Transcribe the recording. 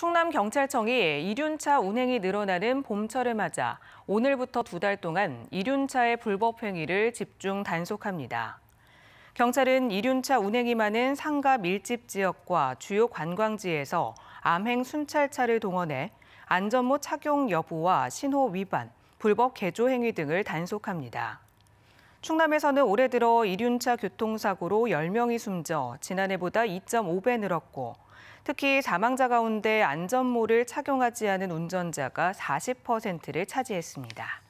충남경찰청이 이륜차 운행이 늘어나는 봄철을 맞아 오늘부터 두 달 동안 이륜차의 불법 행위를 집중 단속합니다. 경찰은 이륜차 운행이 많은 상가 밀집 지역과 주요 관광지에서 암행 순찰차를 동원해 안전모 착용 여부와 신호 위반, 불법 개조 행위 등을 단속합니다. 충남에서는 올해 들어 일륜차 교통사고로 10명이 숨져 지난해보다 2.5배 늘었고 특히 사망자 가운데 안전모를 착용하지 않은 운전자가 40%를 차지했습니다.